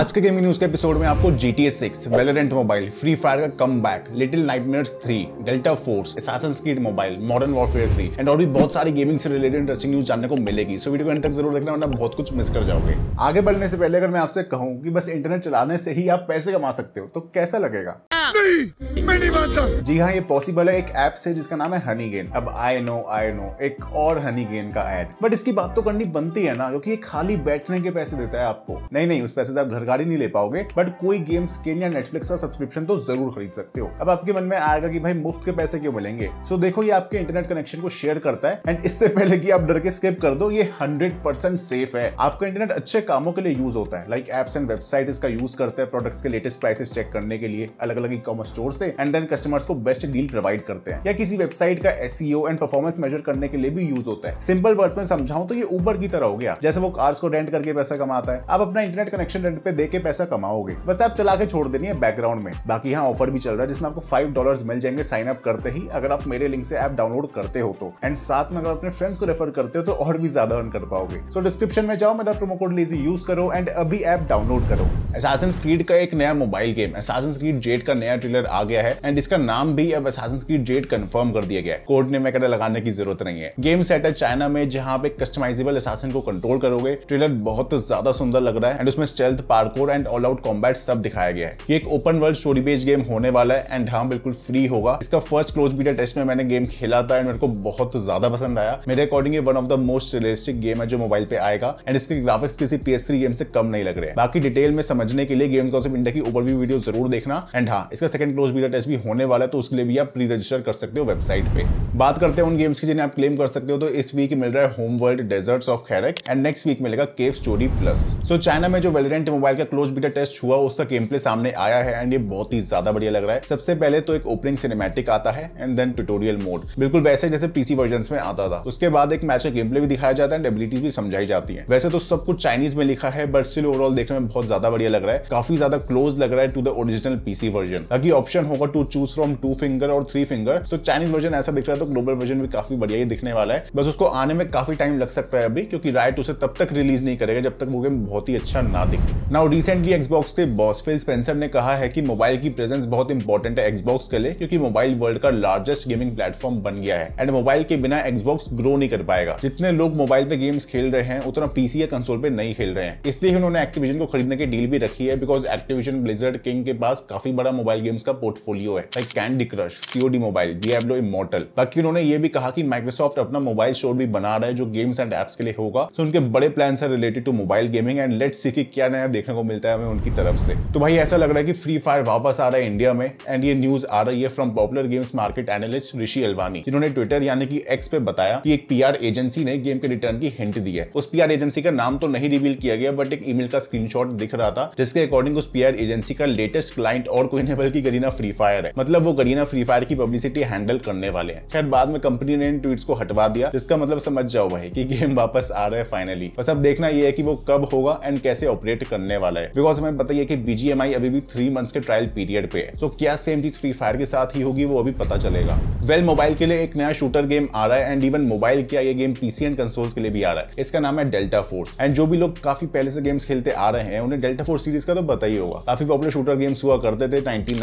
आज के gaming news के एपिसोड में आपको GTA 6, A six Valorant mobile Free Fire का come back Little night Nightmares three Delta Force Assassin creed mobile Modern warfare three and और भी बहुत सारी गेमिंग से रिलेटेड इंटरेस्टिंग न्यूज जानने को मिलेगी सो वीडियो को एंड तक जरूर देखना वरना बहुत कुछ मिस कर जाओगे आगे बढ़ने से पहले अगर मैं आपसे कहूँ कि बस इंटरनेट चलाने से ही आप पैसे कमा सकते हो तो कैसा लगेगा नहीं मैं नहीं मानता जी हाँ ये पॉसिबल है एक ऐप से जिसका नाम है हनी गेन अब आई नो आई नो एक और हनी गेन का एड बट इसकी बात तो करनी बनती है ना क्योंकि ये खाली बैठने के पैसे देता है आपको नहीं नहीं उस पैसे से आप घर गाड़ी नहीं ले पाओगे बट कोई गेम स्किन या नेटफ्लिक्स का सब्सक्रिप्शन तो जरूर खरीद सकते हो अब आपके मन में आएगा कि भाई मुफ्त के पैसे क्यों मिलेंगे सो देखो ये आपके इंटरनेट कनेक्शन को शेयर करता है एंड इससे पहले की आप डर के स्किप कर दो ये हंड्रेड सेफ है आपका इंटरनेट अच्छे कामों के लिए यूज होता है लाइक एप्स एंड वेबसाइट इसका यूज करते हैं प्रोडक्ट्स के लेटेस्ट प्राइसेस चेक करने के लिए अलग अलग ई कॉमर्स स्टोर से एंड देन कस्टमर्स को बेस्ट डील प्रोवाइड करते हैं या किसी वेबसाइट का एस एंड परफॉर्मेंस मेजर करने के लिए भी यूज होता है सिंपल वर्ड्स में समझाऊं तो ये ऊबर की तरह हो गया जैसे वो कार्स को रेंट करके पैसा कमाता है आप अपना इंटरनेट कनेक्शन रेंट पे देके पैसा कमाओगे बस आप चला के छोड़ देनी है बैकग्राउंड में बाकी यहाँ ऑफर भी चल रहा है जिसमें आपको फाइव डॉलर मिल जाएंगे साइन अप करते ही अगर आप मेरे लिंक से ऐप डाउनलोड करते हो तो एंड साथ में अगर अपने फ्रेंड्स को रेफर करते हो तो और भी ज्यादा अर्न कर पाओगे सो so, डिस्क्रिप्शन में जाओ मेरा प्रोमो कोड लेजी यूज करो एंड अभी ऐप डाउनलोड करो एसासन स्क्रीड का एक नया mobile game Assassin's Creed Jade का नया ट्रेलर आ गया है एंड इसका नाम भी अब असासन की डेट कन्फर्म कर दिया गया है कोर्ट ने मैकेडा लगाने की जरूरत नहीं है गेम सेट है चाइना में जहां पे कस्टमाइजेबल असासन को कंट्रोल करोगे ट्रेलर बहुत ज्यादा सुंदर लग रहा है एंड उसमें stealth parkour and all out combat सब दिखाया गया है ये एक open world story based game होने वाला है एंड हाँ बिल्कुल फ्री होगा इसका फर्स्ट क्लोज बीटा टेस्ट में मैंने गेम खेला था एंड मेरे को बहुत ज्यादा पसंद आया मेरे according one of the most realistic game है जो मोबाइल पे आएगा एंड इसके ग्राफिक्स किसी पी गेम से कम नहीं लग रहे बाकी डिटेल में समझने के लिए गेम कॉन्सेप्ट इंडिया की ओवरव्यू वीडियो जरूर देखना एंड हाँ इसका का सेकंड क्लोज बीटा टेस्ट भी होने वाला है तो उसके लिए भी आप प्री रजिस्टर कर सकते हो वेबसाइट पे बात करते हैं उन गेम्स की जिन्हें आप क्लेम कर सकते हो तो इस वीक मिल रहा है home world desert of Kharak and next week मिलेगा cave story plus so China में जो वेलिडेंट मोबाइल का क्लोज बीटा टेस्ट हुआ उसका गेम प्ले सामने आया है एंड ये बहुत ही ज्यादा बढ़िया लग रहा है सबसे पहले तो एक ओपनिंग सिनेमेटिक आता है एंड देन ट्यूटोरियल मोड बिल्कुल वैसे जैसे पीसी वर्जन में आता था उसके बाद एक मैच का गेम प्ले भी दिखाया जाता है एंड एबिलिटीज भी समझाई जाती है वैसे तो सब कुछ चाइनीज में लिखा है बट स्टिल ओवरऑल देखने में बहुत ज्यादा बढ़िया लग रहा है काफी ज्यादा क्लोज लग रहा है to the original PC version आगे ऑप्शन होगा to choose from two finger और थ्री फिंगर तो चाइनीज वर्जन ऐसा दिख रहा है तो ग्लोबल वर्जन भी काफी बढ़िया ही दिखने वाला है बस उसको आने में काफी टाइम लग सकता है अभी क्योंकि राइट उसे तब तक रिलीज नहीं करेगा जब तक वो गेम बहुत ही अच्छा ना दिखे नाउ रिसेंटली एक्सबॉक्स के बॉस फिल स्पेंसर ने कहा है कि मोबाइल की प्रेजेंस बहुत इंपॉर्टेंट है एक्सबॉक्स के लिए क्योंकि मोबाइल वर्ल्ड का लार्जेस्ट गेमिंग प्लेटफॉर्म बन गया है एंड मोबाइल के बिना एक्सबॉक्स ग्रो नहीं कर पाएगा जितने लोग मोबाइल पे गेम्स खेल रहे हैं उतना पीसी या कंसोल पे नहीं खेल रहे हैं इसलिए उन्होंने एक्टिविजन को खरीदने की डील भी रखी है बिकॉज एक्टिविजन ब्लेजर्ड किंग के पास काफी बड़ा मोबाइल गेम्स का पोर्टफोलियो है like candy crush COD mobile Diablo Immortal बाकी उन्होंने ये भी कहा कि माइक्रोसॉफ्ट अपना मोबाइल स्टोर भी बना रहा है जो गेम्स एंड एप्स के लिए होगा सो उनके बड़े प्लान है related to mobile gaming and let see की क्या नया देखने को मिलता है हमें उनकी तरफ से तो भाई ऐसा लग रहा है कि फ्री फायर वापस आ रहा है इंडिया में एंड ये न्यूज आ रही है from popular games market analyst Rishi Alwani जिन्होंने ट्विटर यानी कि एक्स पे बताया कि एक पीआर एजेंसी ने गेम के रिटर्न की हिंट दी है उस पीआर एजेंसी का नाम तो नहीं रिवील किया गया बट एक ईमेल का स्क्रीनशॉट दिख रहा था जिसके अकॉर्डिंग उस पीआर एजेंसी का लेटेस्ट क्लाइंट और कोई नहीं बल्कि की करीना फ्री फायर है मतलब वो करीना फ्री फायर की पब्लिसिटी हैंडल करने वाले हैं खैर बाद में कंपनी ने इन ट्वीट्स को हटवा दिया जिसका मतलब समझ जाओ भाई कि गेम वापस आ रहा है फाइनली बस अब देखना यह है कि वो कब होगा एंड कैसे ऑपरेट करने वाला है बिकॉज हमें पता ही है कि बीजीएमआई अभी भी थ्री मंथ्स के ट्रायल पीरियड पे है तो क्या सेम चीज फ्री फायर के साथ ही होगी वो अभी पता चलेगा वेल well, मोबाइल के लिए एक नया शूटर गेम आ रहा है एंड इवन मोबाइल क्या ये गेम पीसी एंड कंसोल्स के लिए भी आ रहा है इसका नाम है डेल्टा फोर्स एंड जो भी लोग काफी पहले से गेम्स खेलते आ रहे हैं उन्हें डेल्टा फोर्स सीरीज का तो पता ही होगा काफी पॉपुलर शूटर गेम्स हुआ करते थे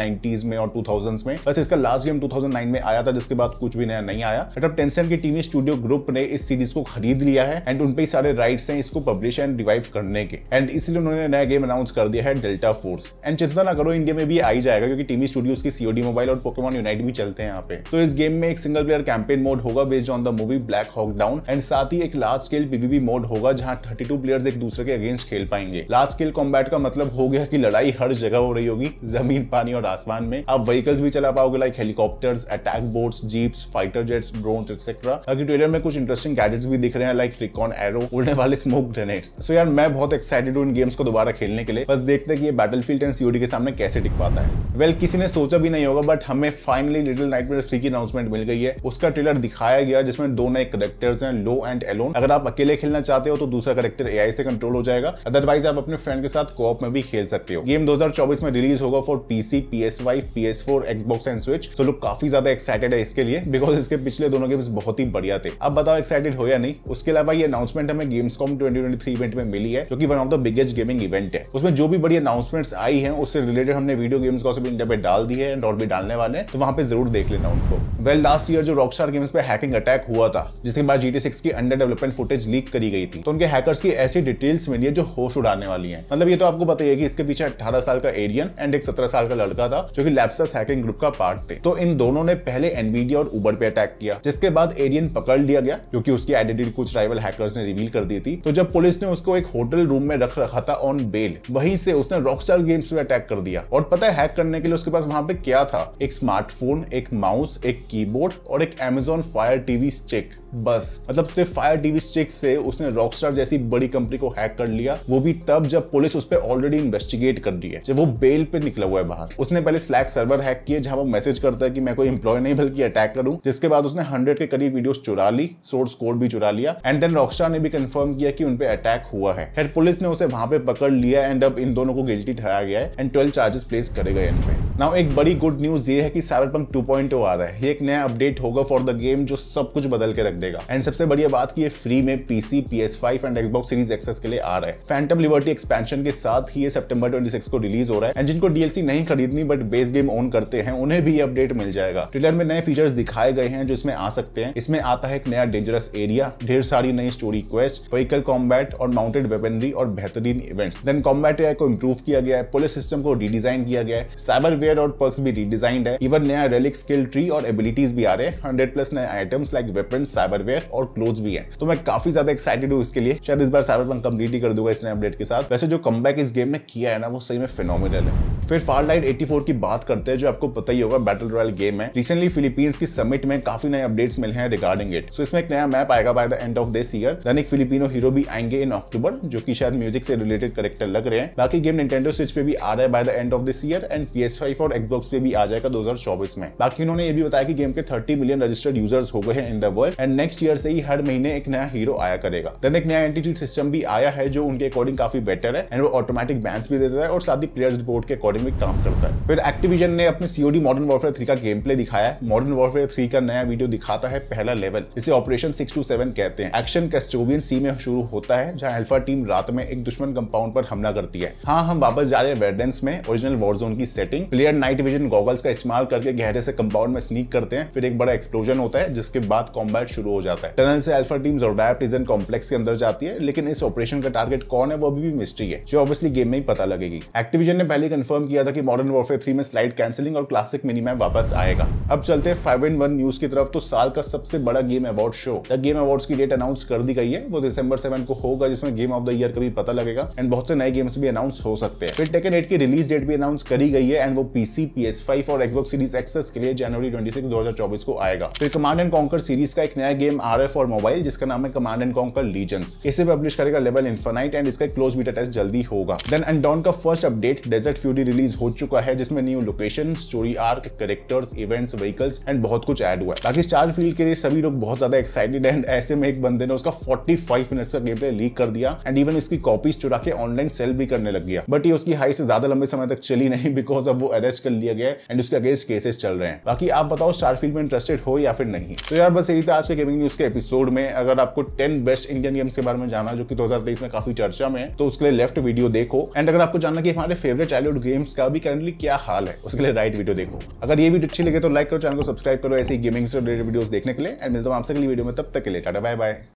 नाइनटीज में और टू में बस इसका लास्ट गेम टू में आया था जिसके बाद कुछ भी नया नहीं आया बट अब टेंसेंट की टीम स्टूडियो ग्रुप ने इस सीरीज को खरीद लिया है एंड उनपे सारे राइट है इसको पब्लिश एंड रिवाइव करने के एंड इसलिए उन्होंने नया गेम अनाउंस कर दिया है डेल्टा फोर्स एंड चिंता ना करो इंडिया में भी आई जाएगा क्योंकि टीमी स्टूडियोज की सीओडी मोबाइल और पोकेमॉन यूनाइट भी चलते हैं यहाँ पे तो इस गेम में एक सिंगल प्लेयर कैंपेन मोड होगा based on the movie black hawk down and साथ ही एक लार्ज स्केल पीवीपी मोड होगा जहां 32 प्लेयर्स एक दूसरे के अगेंस्ट खेल पाएंगे लार्ज स्केल कॉम्बैट का मतलब हो गया कि लड़ाई हर जगह हो रही होगी जमीन पानी और आसमान में आप व्हीकल्स भी चला पाओगे like helicopters attack boats jeeps fighter jets drone etcetera बाकी ट्विटर में कुछ इंटरेस्टिंग गैजेट्स भी दिख रहे हैं लाइक रिकॉन एरो उड़ने वाले स्मोक ग्रेनेड्स सो यार मैं बहुत एक्साइटेड हूँ इन गेम्स को दोबारा खेलने के लिए बस देखते हैं कि ये बैटल फील्ड एंड सीओडी के सामने कैसे टिक पाता है वेल well, किसी ने सोचा भी नहीं होगा बट हमें फाइनली लिटिल नाइट थ्री की अनाउंसमेंट मिल गई है उसका ट्रेलर दिखाया गया जिसमें दो नए करेक्टर्स हैं लो एंड एलोन अगर आप अकेले खेलना चाहते हो तो दूसरा करेक्टर एआई से कंट्रोल हो जाएगा अदरवाइज आप अपने फ्रेंड के साथ कोऑप में भी खेल सकते हो गेम 2024 में रिलीज होगा for PC P PS5, PS4, Xbox and switch तो लोग काफी ज्यादा एक्साइटेड है इसके लिए बिकॉज इसके पिछले दोनों गेम्स बहुत ही बढ़िया थे अब बताओ एक्साइटेड हो या नहीं उसके अलावा ये अनाउंसमेंट हमें गेम्स कॉम ट्वेंटी इवेंट में मिली है जो कि one of the biggest gaming event है उसमें जो भी बड़ी अनाउंसमेंट्स आई है उससे रिलेटेड हमने वीडियो गेम्स का इंडिया पे डाल दी है एंड और भी डालने वाले तो वहां पे जरूर देख लेना उनको वेल लास्ट ईयर जो स्टार गेम्स पे हैकिंग अटैक हुआ था जिसके बाद जीटी सिक्स की अंडर डेवलपमेंट फुटेज लीक करी गई थी तो उनके हैकर्स की ऐसी डिटेल्स मिली है जो होश उड़ाने वाली है मतलब ये तो आपको बताइए कि इसके पीछे अट्ठारह साल का एरियन एंड एक सत्रह साल का लड़का था था जो कि लैपसस हैकिंग ग्रुप का पार्ट थे तो इन दोनों ने पहले एनवीडिया और उबर पे अटैक किया जिसके बाद एरियन पकड़ लिया गया क्योंकि उसकी आइडेंटिटी कुछ राइवल हैकर्स ने रिवील कर दी थी तो जब पुलिस ने उसको एक होटल रूम में रख रखा था ऑन बेल वहीं से उसने रॉकस्टार गेम्स पे अटैक कर दिया और पता है हैक करने के लिए उसके पास वहां पे क्या था एक स्मार्टफोन एक माउस एक कीबोर्ड और एक एमेजोन फायर टीवी स्टिक बस मतलब सिर्फ फायर टीवी स्टिक से उसने रॉकस्टार जैसी बड़ी कंपनी को हैक कर लिया वो भी तब जब पुलिस उस पर ऑलरेडी इन्वेस्टिगेट कर रही है जब वो बेल पे निकला हुआ है बाहर उसने इसने पहले स्लैक सर्वर हैक किए जहां वो मैसेज करता है कि मैं कोई इंप्लॉय नहीं बल्कि अटैक करूं जिसके बाद उसने हंड्रेड के करीब वीडियो चुरा ली सोर्स कोड भी चुरा लिया एंड देन रॉकस्टार ने भी कंफर्म किया कि उनपे अटैक हुआ है फिर पुलिस ने उसे वहां पे पकड़ लिया एंड अब इन दोनों को गिल्टी ठहराया गया है एंड ट्वेल्व चार्जेस प्लेस करे गए इन पे नाउ एक बड़ी गुड न्यूज ये है कि साइबर पंक टू पॉइंट आ रहा है ये एक नया अपडेट होगा फॉर द गेम जो सब कुछ बदल के रख देगा एंड सबसे बढ़िया बात की ये फ्री में PC P S five and Xbox series X S के लिए आ रहा है फैंटम लिबर्टी एक्सपेंशन के साथ ही ये सेप्टेम्बर ट्वेंटी को रिलीज हो रहा है एंड जिनको डीएलसी नहीं खरीदनी game but base game own करते हैं उन्हें भी अपडेट मिल जाएगा ट्रेलर में नए फीचर्स दिखाए गए हैं जो इसमें आ सकते हैं इसमें आता है एक नया डेंजरस एरिया ढेर सारी नई स्टोरी क्वेस्ट व्हीकल कॉम्बैट और माउंटेड वेपनरी और बेहतरीन इवेंट्स देन कॉम्बैट एआई को इम्प्रूव किया गया है पुलिस सिस्टम को रीडिजाइन किया गया है साइबर वेयर और पर्क्स भी रीडिजाइन है इवन नया रेलिक स्किल ट्री और एबिलिटीज भी आ रहे हैं हंड्रेड प्लस नए items like weapon cyberware और क्लोथ भी है तो मैं काफी ज्यादा एक्साइटेड हूँ इसके लिए शायद इस बार साइबर पंक कम्प्लीट ही कर दूंगा इस नए अपडेट के साथ वैसे जो कम इस गेम में किया है ना वो सही में फिनोमिनल है फिर फार लाइट एट्टी फोर की बात करते हैं जो आपको पता ही होगा बैटल रॉयल गेम है रिसेंटली फिलीपींस की समिट में काफी नए अपडेट्स मिले हैं रिगार्डिंग इट सो इसमें एक नया मैप आएगा by the end of this year than एक फिलिपिनो हीरो भी आएंगे इन अक्टूबर जो कि शायद म्यूजिक से रिलेटेड करेक्टर लग रहे हैं बाकी गेम निटेंडो स्विच पे भी आ रहा है by the end of this year and P S five और एक्सबॉक्स पे भी आ जाएगा दो हजार चौबीस में बाकी उन्होंने ये भी बताया कि गेम के थर्टी मिलियन रजिस्टर्ड यूजर्स हो गए हैं in the world and next year से ही हर महीने एक नया हीरो आया करेगा देन एक नया एंटीट्यूड सिस्टम भी आया है जो उनके अकॉर्डिंग काफी बेटर है एंड वो ऑटोमेटिक बैंस भी देता है और साथ ही प्लेयर्स रिपोर्ट के अकॉर्डिंग भी काम करता है फिर एक्टिविजन ने अपने सीओडी मॉडर्न वॉरफेयर थ्री का गेम प्ले दिखाया है मॉडर्न वॉरफेयर थ्री का नया वीडियो दिखाता है पहला लेवल इसे ऑपरेशन सिक्स टू सेवन कहते हैं एक्शन कैस्टोवियन सी में शुरू होता है जहाँ अल्फा टीम रात में एक दुश्मन कंपाउंड पर हमला करती है हाँ हम वापस जा रहे हैं वेडेंस में ओरिजिनल वॉर जोन की setting player night vision goggles का इस्तेमाल करके गहरे से कंपाउंड में स्नीक करते हैं फिर एक बड़ा एक्सप्लोजन होता है जिसके बाद कॉम्बैट शुरू हो जाता है टनल से alpha team Zordaya prison complex के अंदर जाती है लेकिन इस ऑपरेशन का टारगेट कौन है वो अभी भी मिस्ट्री है जो ऑब्वियसली गेम में ही पता लगेगी एक्टिविजन ने पहले कंफर्म किया था कि मॉडर्न वॉरफेयर थ्री में स्लाइड कैंसिलिंग और क्लासिक मिनीमैप वापस आएगा अब चलते फाइव एंड वन न्यूज की तरफ तो साल का सबसे बड़ा game award show the game award की डेट अनाउंस कर दी गई है वो दिसंबर सेवन को होगा जिसमें गेम ऑफ द ईयर का भी पता लगेगा एंड बहुत से नए गेम्स भी अनाउंस हो सकते हैं फिर टेकन एट की रिलीज डेट भी अनाउंस करी गई है एंड वो पीसी पी एस फाइव और एक्सबॉक्स सीरीज एक्सेस के लिए जनवरी ट्वेंटी सिक्स दो हजार चौबीस को आएगा फिर कमांड एंड कॉन्कर सीरीज का एक नया गेम आर एफ और मोबाइल जिसका नाम है कमांड एंड कॉन्कर लीजेंस इसे पब्लिश करेगा लेवल इन्फोनाइट एंड इसका क्लोज बीटा टेस्ट जल्दी होगा देन एंड डॉन का first update desert fury release हो चुका है जिसमें new location story arc characters events vehicles and बहुत कुछ ऐड हुआ है बाकी स्टार फील्ड के लिए सभी लोग बहुत ज्यादा एक्साइटेड एंड ऐसे में एक बंदे ने उसका 45 मिनट्स का गेम प्ले लीक कर दिया एंड इवन इसकी कॉपीज चुरा के ऑनलाइन सेल भी करने लग गया बट ये उसकी हाई से ज्यादा लंबे समय तक चली नहीं बिकॉज अब वो अरेस्ट कर लिया गया एंड उसके अगेंस्ट केसेस चल रहे हैं बाकी आप बताओ स्टारफील्ड में इंटरेस्टेड हो या फिर नहीं तो यार बस यही था आज के गेमिंग न्यूज के एपिसोड में अगर आपको टेन बेस्ट इंडियन गेम्स के बारे में जाना जो कि दो में काफी चर्चा में है तो उसके लिए लेफ्ट वीडियो देखो एंड अगर आपको जानना कि हमारे फेवरेट चाइल्ड गेम्स का भी करंटली क्या हाल है उसके लिए राइट वीडियो देखो अगर ये वीडियो अच्छी लगे तो लाइक करो चैनल को सब्सक्राइब करो ऐसी गेमिंग से रिलेटेड वीडियोस देखने के लिए एंड मिलता हूँ आपसे अगली वीडियो में तब तक के लिए टाटा बाय बाय